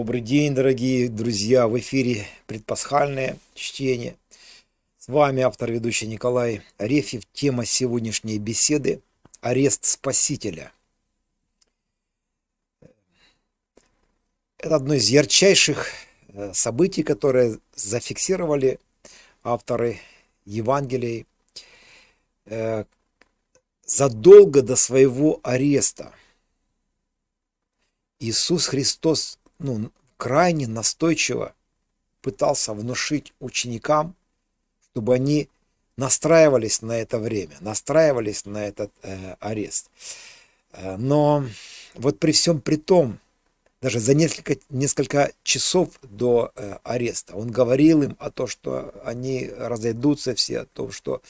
Добрый день, дорогие друзья! В эфире предпасхальное чтение. С вами автор ведущий Николай Арефьев. Тема сегодняшней беседы – арест Спасителя. Это одно из ярчайших э, событий, которые зафиксировали авторы Евангелий э, задолго до своего ареста. Иисус Христос ну, крайне настойчиво пытался внушить ученикам, чтобы они настраивались на это время, настраивались на этот э, арест. Э, но вот при всем при том, даже за несколько, несколько часов до э, ареста, он говорил им о том, что они разойдутся все, о том, что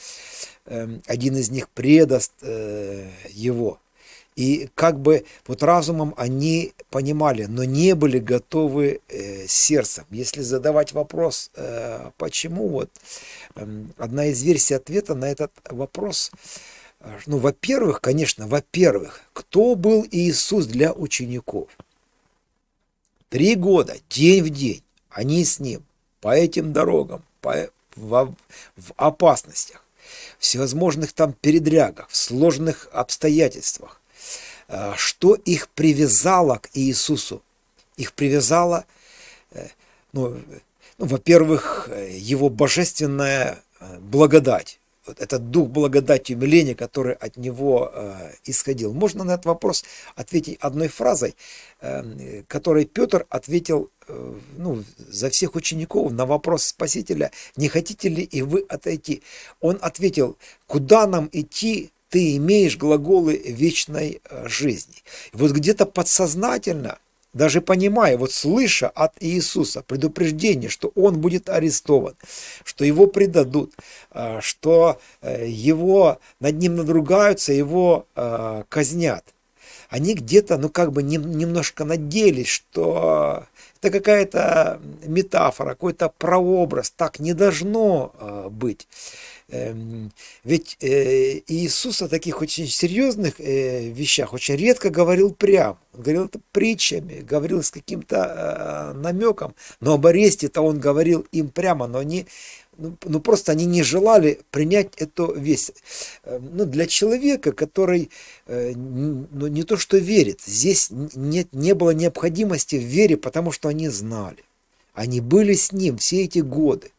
э, один из них предаст э, его. И как бы вот разумом они понимали, но не были готовы э, сердцем. Если задавать вопрос, э, почему, вот э, одна из версий ответа на этот вопрос, э, ну, во-первых, конечно, во-первых, кто был Иисус для учеников? Три года, день в день, они с Ним, по этим дорогам, по, в, в опасностях, всевозможных там передрягах, в сложных обстоятельствах. Э, что их привязало к Иисусу? Их привязало, э, ну, ну во-первых, его божественная э, благодать. Вот этот дух благодати умиления, который от него исходил. Можно на этот вопрос ответить одной фразой, которой Петр ответил ну, за всех учеников на вопрос Спасителя, не хотите ли и вы отойти? Он ответил, куда нам идти, ты имеешь глаголы вечной э, жизни. Вот где-то подсознательно, даже понимая, вот слыша от Иисуса предупреждение, что он будет арестован, что его предадут, э, что э, его над ним надругаются, его казнят, они где-то, ну как бы немножко надеялись, что это какая-то метафора, какой-то прообраз, так не должно быть. Эм, ведь э, Иисус о таких очень серьезных э, вещах очень редко говорил прям. Он говорил это притчами, говорил с каким-то а, а, намеком. Но об аресте-то он говорил им прямо, но они ну, ну просто они не желали принять эту весть. Эм, ну, для человека, который э, ну, не то что верит, здесь нет, не было необходимости в вере, потому что они знали. Они были с ним все эти годы.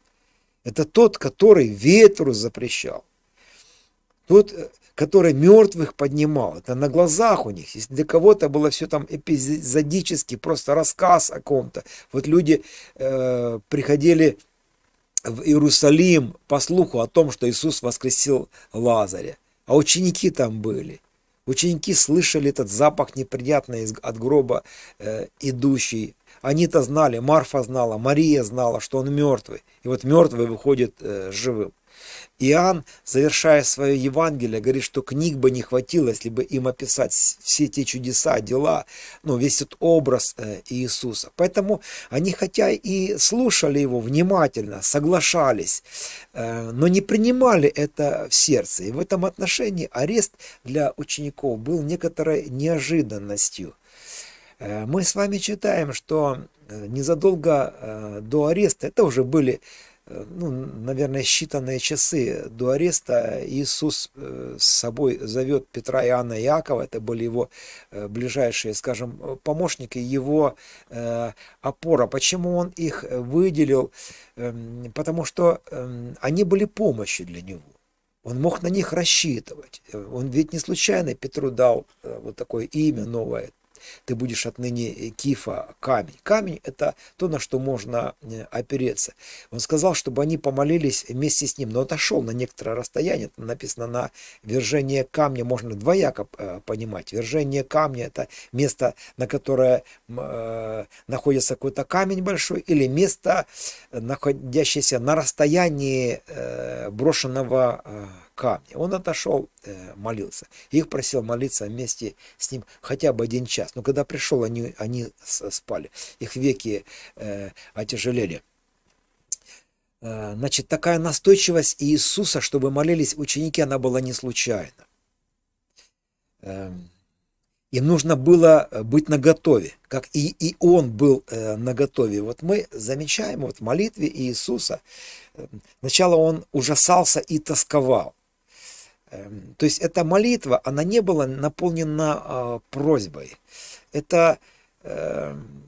Это тот, который ветру запрещал. Тот, э, который мертвых поднимал. Это на глазах у них. Если для кого-то было все там эпизодически, просто рассказ о ком-то. Вот люди э, приходили в Иерусалим по слуху о том, что Иисус воскресил Лазаря. А ученики там были. Ученики слышали этот запах неприятный от гроба, э, идущий они-то знали, Марфа знала, Мария знала, что он мертвый. И вот мертвый выходит э, живым. Иоанн, завершая свое Евангелие, говорит, что книг бы не хватило, если бы им описать все те чудеса, дела, ну, весь этот образ э, Иисуса. Поэтому они, хотя и слушали его внимательно, соглашались, э, но не принимали это в сердце. И в этом отношении арест для учеников был некоторой неожиданностью – Э, мы с вами читаем, что э, незадолго э, до ареста, это уже были, ну, наверное, считанные часы до ареста, Иисус с собой зовет Петра, Иоанна и Иакова, это были его ближайшие, скажем, помощники, его опора. Почему он их выделил? Эм, потому что эм, они были помощью для него. Он мог на них рассчитывать. Он ведь не случайно Петру дал вот такое имя новое, ты будешь отныне э, кифа, камень. Камень – это то, на что можно э, опереться. Он сказал, чтобы они помолились вместе с ним, но отошел на некоторое расстояние. Там написано на вержение камня, можно двояко э, понимать. Вержение камня – это место, на которое находится какой-то камень большой, или место, находящееся на расстоянии брошенного камня. Он отошел, э, молился. Их просил молиться вместе с ним хотя бы один час. Но когда пришел, они, они спали. Их веки э, отяжелели. Э, значит, такая настойчивость Иисуса, чтобы молились ученики, она была не случайна. Им эм, нужно было э, быть наготове, как и, и он был наготове. Вот мы замечаем вот в молитве Иисуса, сначала он ужасался и тосковал. Эм, то есть эта молитва, она не была наполнена а, просьбой. Это, эм,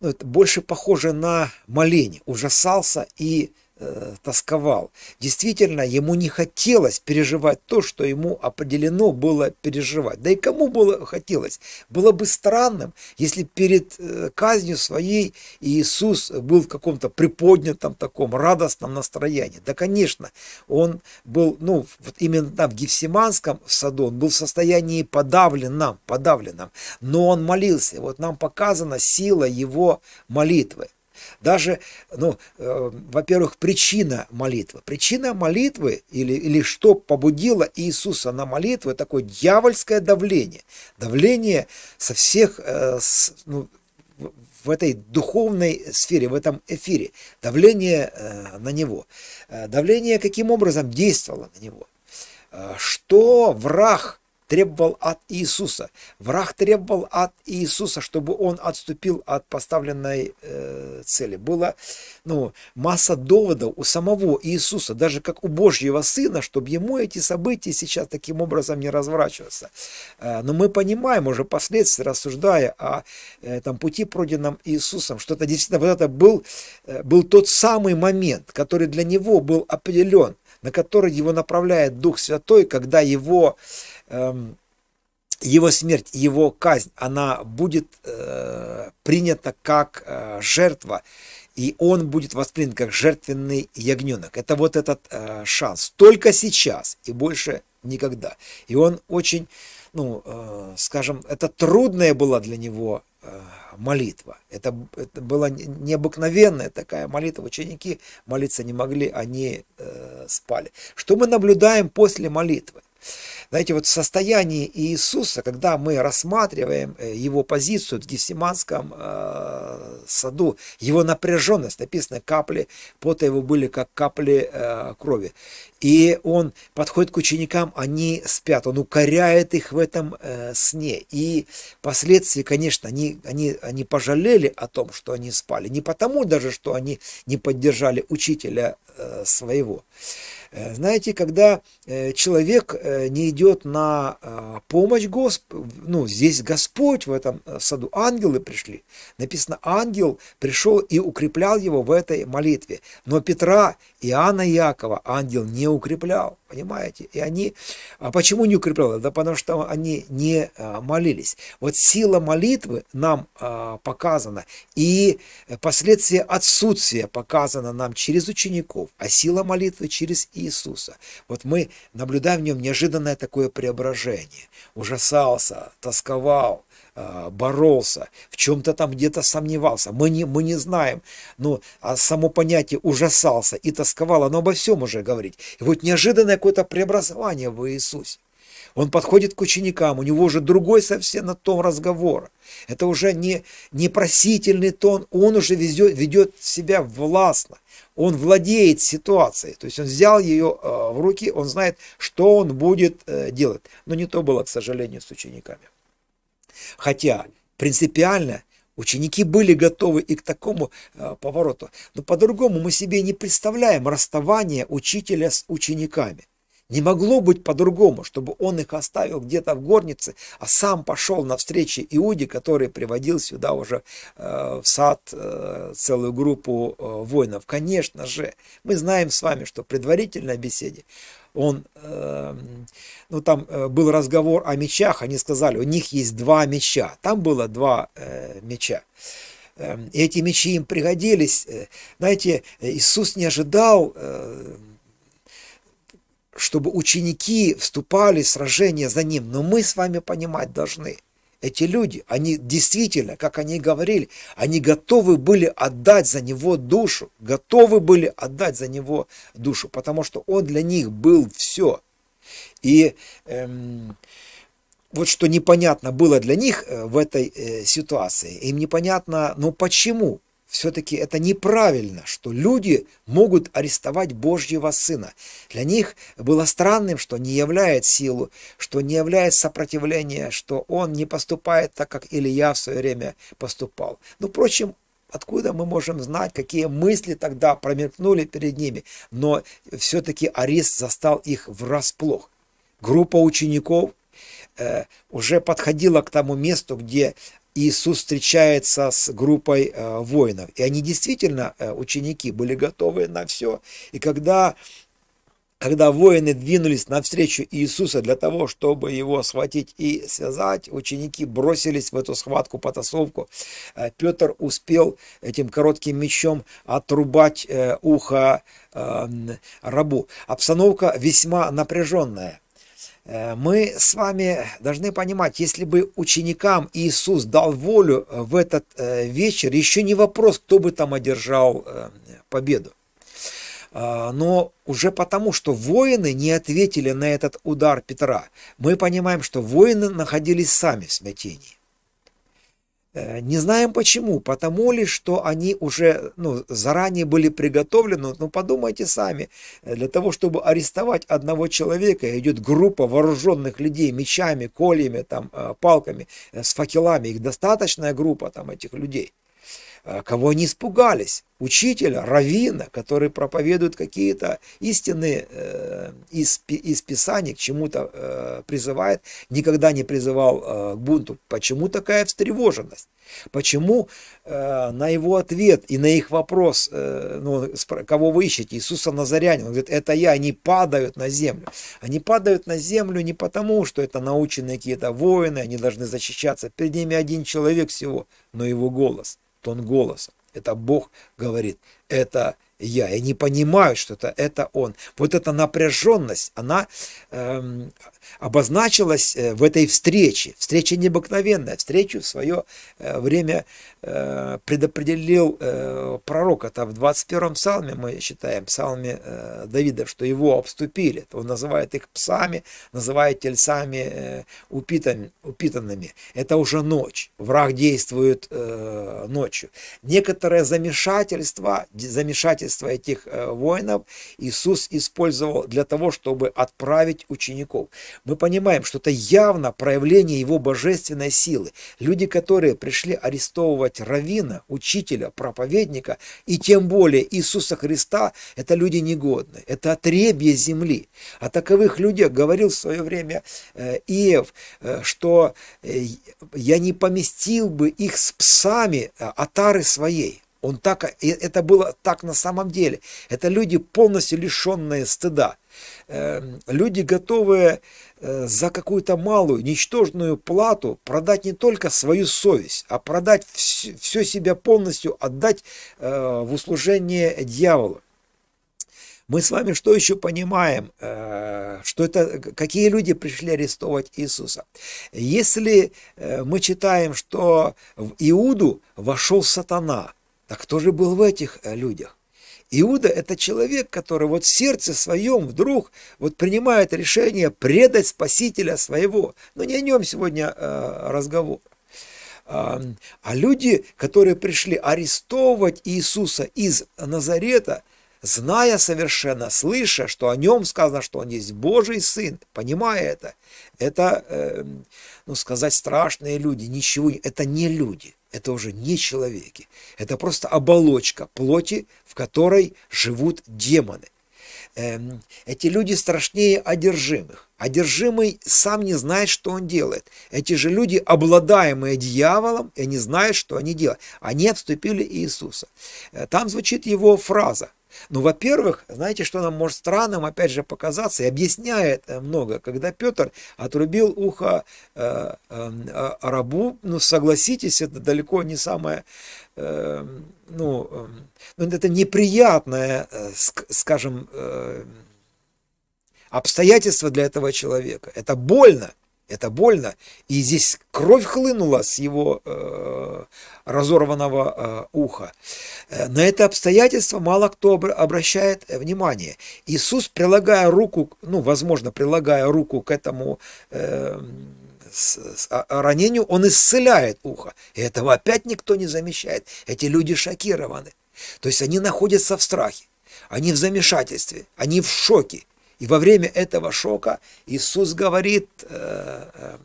ну, это больше похоже на моление. Ужасался и э, тосковал. Действительно, ему не хотелось переживать то, что ему определено было переживать. Да и кому было хотелось? Было бы странным, если перед э, казнью своей Иисус был в каком-то приподнятом таком радостном настроении. Да, конечно, он был, ну, вот именно в Гефсиманском в саду, он был в состоянии подавленном, подавленном, но он молился. Вот нам показана сила его молитвы даже, ну, э, во-первых, причина молитвы. Причина молитвы или, или что побудило Иисуса на молитву, такое дьявольское давление. Давление со всех, э, с, ну, в этой духовной сфере, в этом эфире. Давление э, на него. Э, давление каким образом действовало на него. Э, что враг требовал от Иисуса. Враг требовал от Иисуса, чтобы он отступил от поставленной э, цели. Была ну, масса доводов у самого Иисуса, даже как у Божьего Сына, чтобы ему эти события сейчас таким образом не разворачиваться. Э, но мы понимаем уже последствия, рассуждая о э, там, пути, пройденном Иисусом, что это действительно вот это был, э, был тот самый момент, который для него был определен – на который его направляет Дух Святой, когда его, эм, его смерть, его казнь, она будет э, принята как э, жертва, и он будет воспринят как жертвенный ягненок. Это вот этот э, шанс. Только сейчас и больше никогда. И он очень, ну, э, скажем, это трудное было для него Э, молитва. Это, это была необыкновенная такая молитва. Ученики молиться не могли, они э, спали. Что мы наблюдаем после молитвы? Знаете, вот состояние Иисуса, когда мы рассматриваем э, его позицию в Гефсиманском э, саду, его напряженность, написано, капли пота его были как капли э, крови. И он подходит к ученикам, они спят, он укоряет их в этом э, сне. И впоследствии, конечно, они, они, они пожалели о том, что они спали. Не потому даже, что они не поддержали учителя э, своего. Э, знаете, когда э, человек э, не идет на помощь Господу, ну, здесь Господь в этом саду, ангелы пришли. Написано, ангел пришел и укреплял его в этой молитве. Но Петра, Иоанна и Якова ангел не укреплял, понимаете? И они, а почему не укреплял? Да потому что они не молились. Вот сила молитвы нам показана, и последствия отсутствия показано нам через учеников, а сила молитвы через Иоанна Иисуса. Вот мы наблюдаем в нем неожиданное такое преображение. Ужасался, тосковал, а, боролся, в чем-то там где-то сомневался. Мы не, мы не знаем. Но а само понятие ужасался и тосковал, оно обо всем уже говорит. И вот неожиданное какое-то преобразование в Иисусе. Он подходит к ученикам, у него уже другой совсем на том разговор. Это уже не, не просительный тон, он уже везет, ведет себя властно он владеет ситуацией, то есть он взял ее э, в руки, он знает, что он будет э, делать. Но не то было, к сожалению, с учениками. Хотя принципиально ученики были готовы и к такому э, повороту. Но по-другому мы себе не представляем расставание учителя с учениками. Не могло быть по-другому, чтобы он их оставил где-то в горнице, а сам пошел навстречу Иуде, который приводил сюда уже э, в сад э, целую группу э, воинов. Конечно же, мы знаем с вами, что в предварительной беседе он, эм, ну там э, был разговор о мечах, они сказали, у них есть два меча, там было два э, меча. Эм, и эти мечи им пригодились. Э, знаете, Иисус не ожидал чтобы ученики вступали в сражение за ним. Но мы с вами понимать должны, эти люди, они действительно, как они говорили, они готовы были отдать за него душу, готовы были отдать за него душу, потому что он для них был все. И эм, вот что непонятно было для них э, в этой э, ситуации, им непонятно, ну почему, все-таки это неправильно, что люди могут арестовать Божьего Сына. Для них было странным, что не являет силу, что не являет сопротивления, что он не поступает так, как Илья в свое время поступал. Ну, впрочем, откуда мы можем знать, какие мысли тогда промелькнули перед ними, но все-таки арест застал их врасплох. Группа учеников э, уже подходила к тому месту, где Иисус встречается с группой э, воинов. И они действительно, э, ученики, были готовы на все. И когда, когда воины двинулись навстречу Иисуса для того, чтобы его схватить и связать, ученики бросились в эту схватку, потасовку. Э, Петр успел этим коротким мечом отрубать ухо эм, рабу. Обстановка весьма напряженная. Э, мы с вами должны понимать, если бы ученикам Иисус дал волю э, в этот э, вечер, еще не вопрос, кто бы там одержал победу. Но уже потому, что воины не ответили на этот удар Петра, мы понимаем, что воины находились сами в смятении. Э, не знаем почему, потому ли, что они уже ну, заранее были приготовлены. Ну, подумайте сами, э, для того, чтобы арестовать одного человека, идет группа вооруженных людей мечами, кольями, там, э, палками, с факелами. Их достаточная группа там, этих людей. Э, кого они испугались? Учителя, равина, который проповедует какие-то истины э, из, из Писания, к чему-то э, призывает, никогда не призывал э, к бунту. Почему такая встревоженность? Почему э, на его ответ и на их вопрос, э, ну, кого вы ищете, Иисуса Назарянина, он говорит, это я, они падают на землю. Они падают на землю не потому, что это наученные какие-то воины, они должны защищаться. Перед ними один человек всего, но его голос – тон голоса. Это Бог говорит, это я. Я не понимаю, что это, это Он. Вот эта напряженность, она эм, обозначилась э, в этой встрече. Встреча необыкновенная. Встречу в свое э, время э, предопределил пророк. Это в 21-м псалме, мы считаем, псалме Давида, что его обступили. Он называет их псами, называет тельцами упитанными. Это уже ночь. Враг действует ночью. Некоторое замешательство, замешательство этих воинов Иисус использовал для того, чтобы отправить учеников мы понимаем, что это явно проявление его божественной силы. Люди, которые пришли арестовывать равина, учителя, проповедника, и тем более Иисуса Христа, это люди негодные, это отребье земли. О таковых людях говорил в свое время э, Иев, э, что э, я не поместил бы их с псами отары своей. Он так, это было так на самом деле. Это люди, полностью лишенные стыда. Эм, люди, готовые э, за какую-то малую, ничтожную плату продать не только свою совесть, а продать все себя полностью, отдать э, в услужение дьяволу. Мы с вами что еще понимаем, э, что это, какие люди пришли арестовать Иисуса? Если мы читаем, что в Иуду вошел сатана, так кто же был в этих э, людях? Иуда – это человек, который вот в сердце своем вдруг вот принимает решение предать Спасителя своего. Но не о нем сегодня э, разговор. А люди, которые пришли арестовывать Иисуса из Назарета, зная совершенно, слыша, что о нем сказано, что он есть Божий Сын, понимая это, это, эм, ну сказать, страшные люди, ничего, это не люди это уже не человеки. Это просто оболочка плоти, в которой живут демоны. Эм, эти люди страшнее одержимых. Одержимый сам не знает, что он делает. Эти же люди, обладаемые дьяволом, и не знают, что они делают. Они обступили Иисуса. Э, там звучит его фраза ну, во-первых, знаете, что нам может странным опять же показаться и объясняет э, много, когда Петр отрубил ухо э, эм, э, рабу, ну, согласитесь, это далеко не самое, э, ну, э, это неприятное, э, скажем, э, обстоятельство для этого человека. Это больно. Это больно. И здесь кровь хлынула с его э, разорванного э, уха. Э, на это обстоятельство мало кто обращает э, внимание. Иисус, прилагая руку, ну, возможно, прилагая руку к этому э, с, с, а, а, ранению, он исцеляет ухо. И этого опять никто не замечает. Эти люди шокированы. То есть они находятся в страхе, они в замешательстве, они в шоке. И во время этого шока Иисус говорит, э, э,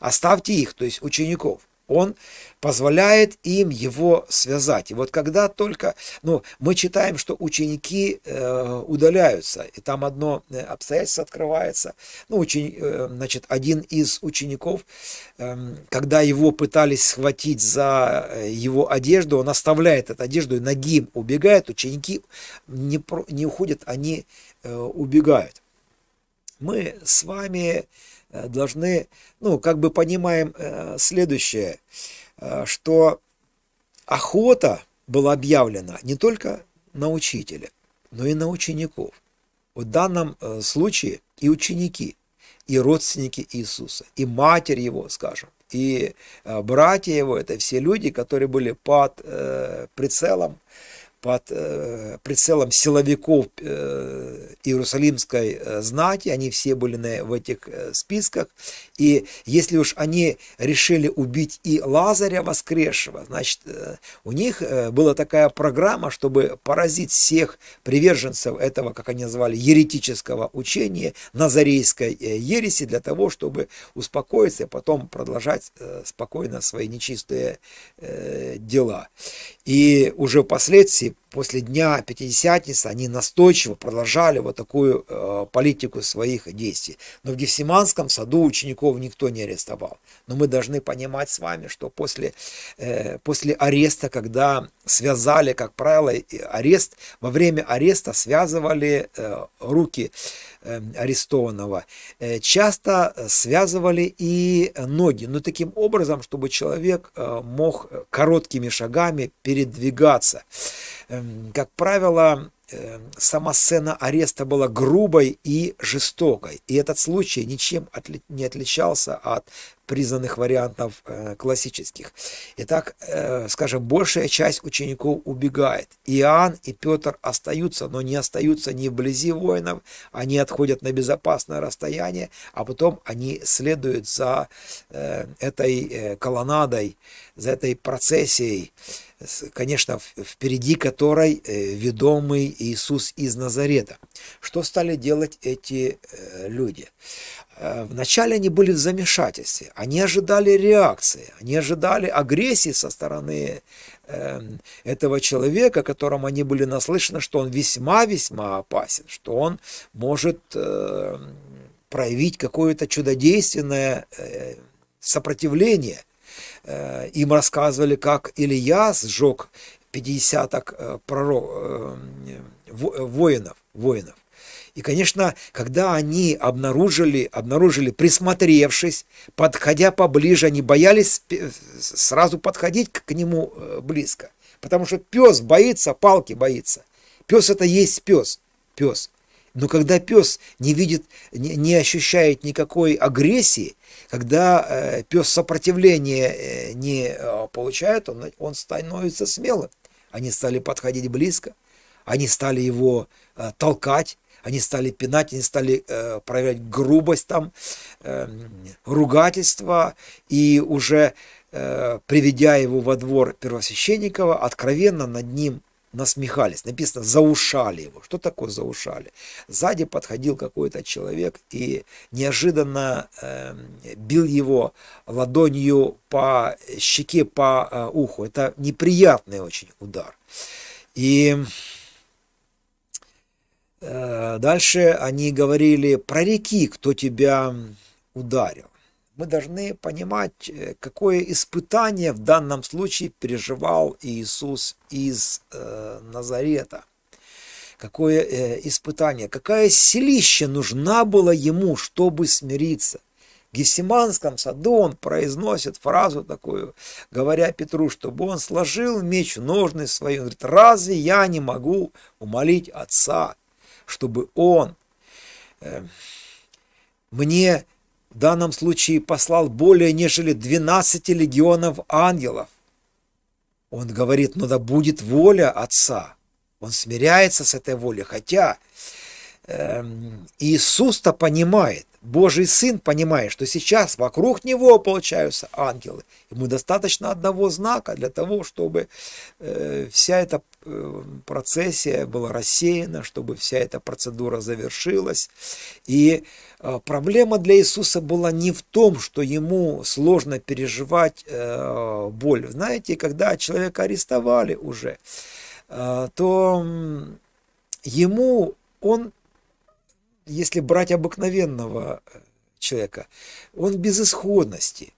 оставьте их, то есть учеников. Он позволяет им его связать. И вот когда только, ну, мы читаем, что ученики э, удаляются, и там одно э, обстоятельство открывается. Ну, учени, э, значит, один из учеников, э, когда его пытались схватить за э, его одежду, он оставляет эту одежду и ноги убегает. Ученики не, не уходят, они э, убегают мы с вами э, должны, ну, как бы понимаем э, следующее, э, что охота была объявлена не только на учителя, но и на учеников. В данном случае и ученики, и родственники Иисуса, и матерь его, скажем, и братья его, это все люди, которые были под прицелом под э, прицелом силовиков э, Иерусалимской э, знати, они все были на в этих списках, и если уж они решили убить и Лазаря воскресшего, значит, у них была такая программа, чтобы поразить всех приверженцев этого, как они называли, еретического учения, назарейской ереси, для того, чтобы успокоиться и потом продолжать спокойно свои нечистые дела. И уже впоследствии Tip после Дня Пятидесятницы они настойчиво продолжали вот такую э, политику своих действий. Но в Гефсиманском саду учеников никто не арестовал. Но мы должны понимать с вами, что после, э, после ареста, когда связали, как правило, арест, во время ареста связывали э, руки э, арестованного, э, часто связывали и ноги, но таким образом, чтобы человек э, мог короткими шагами передвигаться. Эм, как правило, э, сама сцена ареста была грубой и жестокой, и этот случай ничем не отличался от признанных вариантов э, классических. Итак, э, скажем, большая часть учеников убегает. Иоанн и Петр остаются, но не остаются ни вблизи воинов, они отходят на безопасное расстояние, а потом они следуют за этой колоннадой, за этой процессией, конечно, впереди которой э, ведомый Иисус из Назарета. Что стали делать эти э, люди? Э, вначале они были в замешательстве, они ожидали реакции, они ожидали агрессии со стороны эм, этого человека, которому они были наслышаны, что он весьма-весьма опасен, что он может проявить какое-то чудодейственное сопротивление – Э, им рассказывали, как Илья сжег 50 э, пророк, э, воинов, воинов. И, конечно, когда они обнаружили, обнаружили, присмотревшись, подходя поближе, они боялись сразу подходить к нему близко. Потому что пес боится, палки боится. Пес это есть пес. Пес. Но когда пес не видит, не, не ощущает никакой агрессии, когда э, пес сопротивления э, не э, получает, он, он становится смелым. Они стали подходить близко, они стали его э, толкать, они стали пинать, они стали э, проявлять грубость там, э, ругательство, и уже э, приведя его во двор первосвященникова, откровенно над ним насмехались. Написано, заушали его. Что такое заушали? Сзади подходил какой-то человек и неожиданно э, бил его ладонью по щеке, по э, уху. Это неприятный очень удар. И э, дальше они говорили, прореки, кто тебя ударил мы должны понимать, э, какое испытание в данном случае переживал Иисус из э, Назарета. Какое э, испытание, какая селище нужна была ему, чтобы смириться. В Гефсиманском саду он произносит фразу такую, говоря Петру, чтобы он сложил меч в ножны свои. Он говорит, разве я не могу умолить отца, чтобы он э, мне в данном случае послал более нежели 12 легионов ангелов. Он говорит, ну да будет воля Отца. Он смиряется с этой волей, хотя э, Иисус-то понимает, Божий Сын понимает, что сейчас вокруг Него получаются ангелы. Ему достаточно одного знака для того, чтобы э, вся эта Э, процессия была рассеяна, чтобы вся эта процедура завершилась. И э, проблема для Иисуса была не в том, что ему сложно переживать э, боль. Знаете, когда человека арестовали уже, то ему он, если брать обыкновенного человека, он безысходности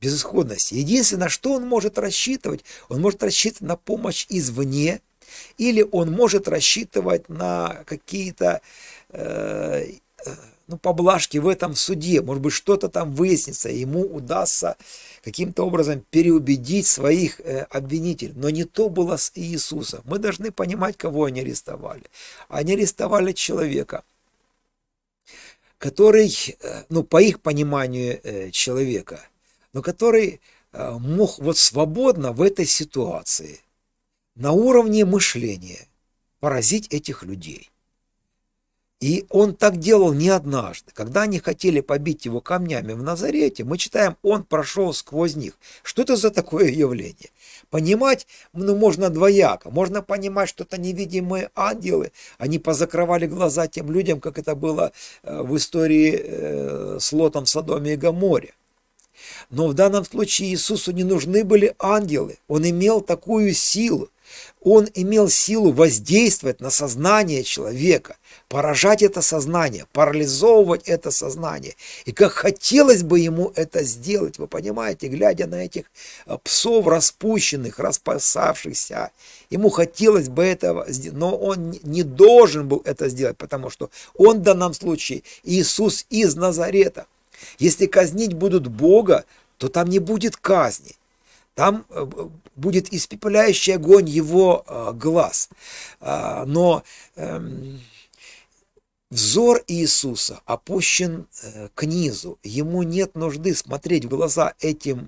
безысходности. Единственное, на что он может рассчитывать, он может рассчитывать на помощь извне, или он может рассчитывать на какие-то э, ну, поблажки в этом суде, может быть, что-то там выяснится, ему удастся каким-то образом переубедить своих э, обвинителей. Но не то было с Иисусом. Мы должны понимать, кого они арестовали. Они арестовали человека, который, э, ну, по их пониманию э, человека, но который э, мог вот свободно в этой ситуации – на уровне мышления поразить этих людей. И он так делал не однажды. Когда они хотели побить его камнями в Назарете, мы читаем, он прошел сквозь них. Что это за такое явление? Понимать, ну, можно двояко. Можно понимать, что это невидимые ангелы. Они позакрывали глаза тем людям, как это было э, в истории э, с Лотом в Содоме и Гаморе. Но в данном случае Иисусу не нужны были ангелы. Он имел такую силу, он имел силу воздействовать на сознание человека, поражать это сознание, парализовывать это сознание. И как хотелось бы ему это сделать, вы понимаете, глядя на этих э, псов распущенных, распасавшихся, ему хотелось бы этого сделать, но он не должен был это сделать, потому что он в данном случае Иисус из Назарета. Если казнить будут Бога, то там не будет казни. Там э, будет испепеляющий огонь его э, глаз. А, но эм, Взор Иисуса опущен э, к низу. Ему нет нужды смотреть в глаза этим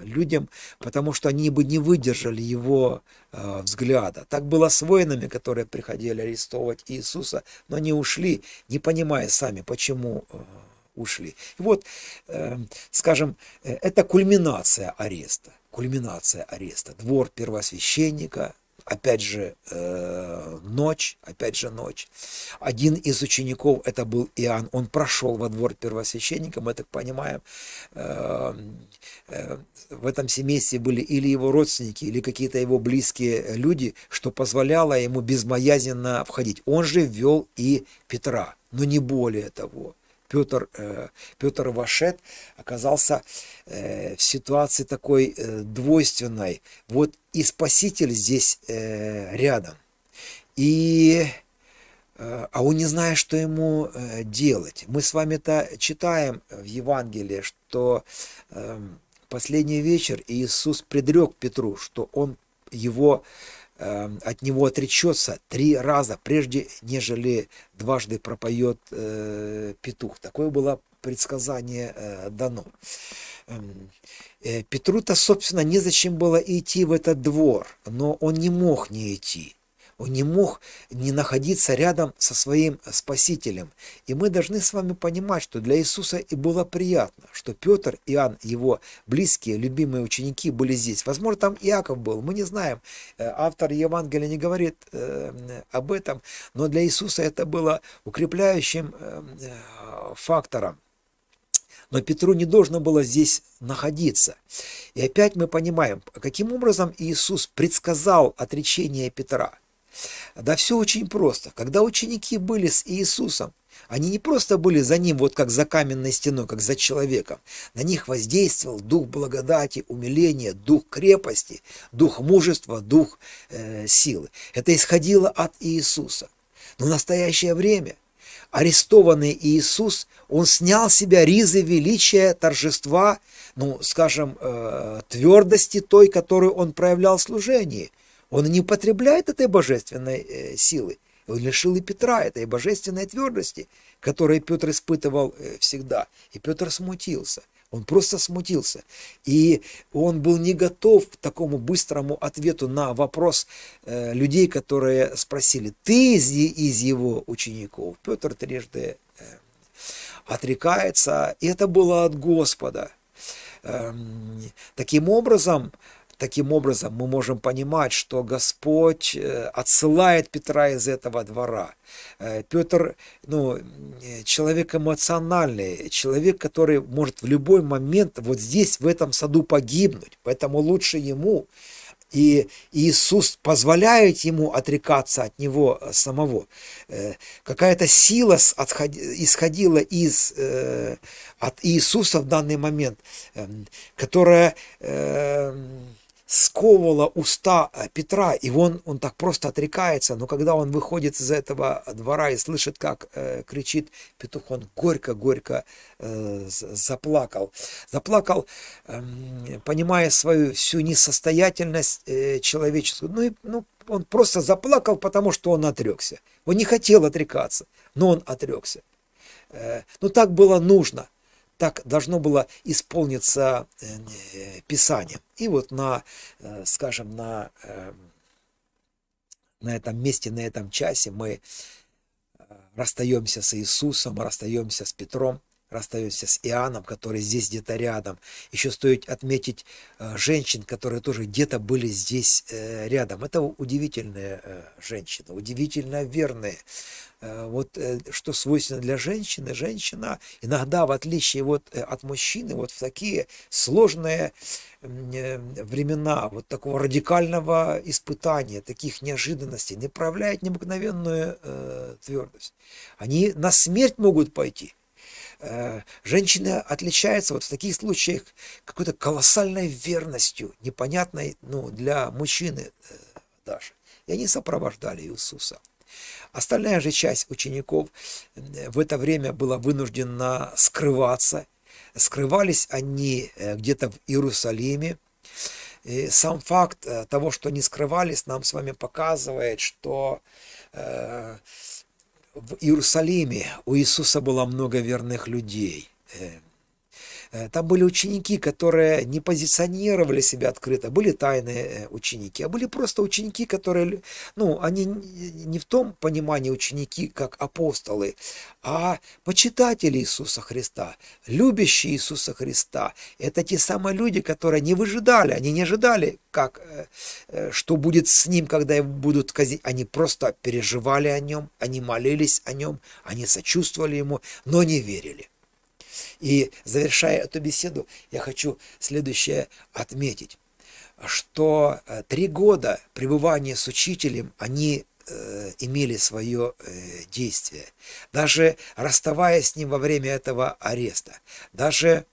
людям, потому что они бы не выдержали его взгляда. Так было с воинами, которые приходили арестовывать Иисуса, но они ушли, не понимая сами, почему ушли. Вот, эм, скажем, э, это кульминация ареста, кульминация ареста. Двор первосвященника, опять же э, ночь, опять же ночь. Один из учеников, это был Иоанн, он прошел во двор первосвященника, мы так понимаем, эм, э, в этом семействе были или его родственники, или какие-то его близкие люди, что позволяло ему безбоязненно входить. Он же ввел и Петра, но не более того. Петр, э, Петр Вашет оказался э, в ситуации такой э, двойственной. Вот и Спаситель здесь рядом. И а он не знает, что ему делать. Мы с вами это читаем в Евангелии, что эм, последний вечер Иисус предрек Петру, что он его Эм, от него отречется три раза, прежде нежели дважды пропоет э, петух. Такое было предсказание э, дано. Эм, э, Петру-то, собственно, незачем было идти в этот двор, но он не мог не идти. Он не мог не находиться рядом со своим э, Спасителем. И мы должны с вами понимать, что для Иисуса и было приятно, что Петр, Иоанн, его близкие, любимые ученики были здесь. Возможно, там Иаков был, мы не знаем. Э, автор Евангелия не говорит э, об этом, но для Иисуса это было укрепляющим фактором но Петру не должно было здесь находиться. И опять мы понимаем, каким образом Иисус предсказал отречение Петра – да все очень просто. Когда ученики были с Иисусом, они не просто были за ним, вот как за каменной стеной, как за человеком. На них воздействовал дух благодати, умиления, дух крепости, дух мужества, дух э, силы. Это исходило от Иисуса. Но в настоящее время арестованный Иисус, он снял с себя ризы величия, торжества, ну, скажем, э, твердости той, которую он проявлял в служении. Он не употребляет этой божественной э, силы. Он лишил и Петра этой божественной твердости, которую Петр испытывал э, всегда. И Петр смутился. Он просто смутился. И он был не готов к такому быстрому ответу на вопрос э, людей, которые спросили, ты из его учеников? Петр трижды отрекается, и это было от Господа. Эм, таким образом, Таким образом, мы можем понимать, что Господь э, отсылает Петра из этого двора. Э, Петр, ну, э, человек эмоциональный, человек, который может в любой момент вот здесь, в этом саду погибнуть. Поэтому лучше ему и Иисус позволяет ему отрекаться от него самого. Какая-то сила исходила из, от Иисуса в данный момент, эм, которая эм, сковывала уста э, Петра, и он, он так просто отрекается, но когда он выходит из этого э, двора и слышит, как э, кричит петух, он горько-горько э, заплакал. Заплакал, э, понимая свою всю несостоятельность э, человеческую. Ну, и, ну, он просто заплакал, потому что он отрекся. Он не хотел отрекаться, но он отрекся. Э, но ну так было нужно – так должно было исполниться э, э, Писание. И вот на, э, скажем, на, эм, на этом месте, на этом часе мы расстаемся с Иисусом, расстаемся с Петром, расстаемся с Иоанном, который здесь где-то рядом. Еще стоит отметить э, женщин, которые тоже где-то были здесь э, рядом. Это удивительные э, женщины, удивительно верные. Вот что свойственно для женщины, женщина иногда, в отличие вот от мужчины, вот в такие сложные времена вот такого радикального испытания, таких неожиданностей, не проявляет необыкновенную твердость. Они на смерть могут пойти – Э, женщина отличается вот в таких случаях какой-то колоссальной верностью, непонятной ну, для мужчины э, даже. И они сопровождали Иисуса. Остальная же часть учеников э, в это время была вынуждена скрываться. Скрывались они где-то в Иерусалиме. И сам факт того, что они скрывались, нам с вами показывает, что в Иерусалиме у Иисуса было много верных людей эм, – Э, там были ученики, которые не позиционировали себя открыто, были тайные э, ученики, а были просто ученики, которые, ну, они не в том понимании ученики, как апостолы, а почитатели Иисуса Христа, любящие Иисуса Христа. Это те самые люди, которые не выжидали, они не ожидали, как, э, что будет с ним, когда его будут казнить. Они просто переживали о нем, они молились о нем, они сочувствовали ему, но не верили. И завершая эту беседу, я хочу следующее отметить, что э, три года пребывания с учителем, они э, имели свое э, действие. Даже расставаясь с ним во время этого ареста, даже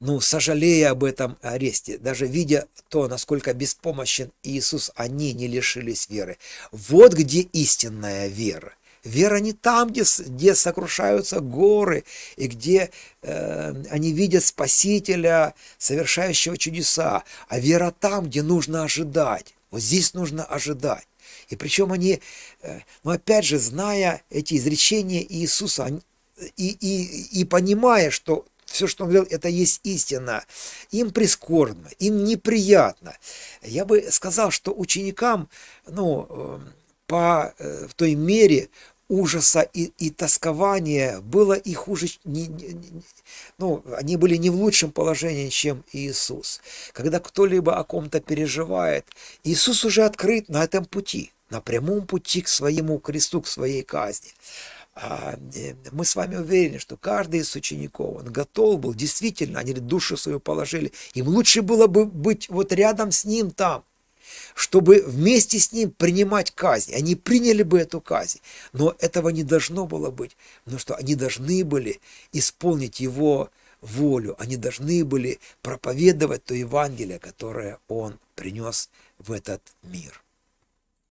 ну, сожалея об этом аресте, даже видя то, насколько беспомощен Иисус, они не лишились веры. Вот где истинная вера. Вера не там, где, где сокрушаются горы и где э, они видят Спасителя, совершающего чудеса, а вера там, где нужно ожидать. Вот здесь нужно ожидать. И причем они, э, ну опять же, зная эти изречения Иисуса они, и, и, и понимая, что все, что он говорил, это есть истина. Им прискорбно, им неприятно. Я бы сказал, что ученикам, ну, э, по э, в той мере, ужаса и, и тоскования было и хуже, не, не, ну, они были не в лучшем положении, чем Иисус. Когда кто-либо о ком-то переживает, Иисус уже открыт на этом пути, на прямом пути к своему кресту, к своей казни. А э, мы с вами уверены, что каждый из учеников, он готов был, действительно, они душу свою положили, им лучше было бы быть вот рядом с ним там, чтобы вместе с ним принимать казнь. Они приняли бы эту казнь, но этого не должно было быть, потому что они должны были исполнить его волю, они должны были проповедовать то Евангелие, которое он принес в этот мир.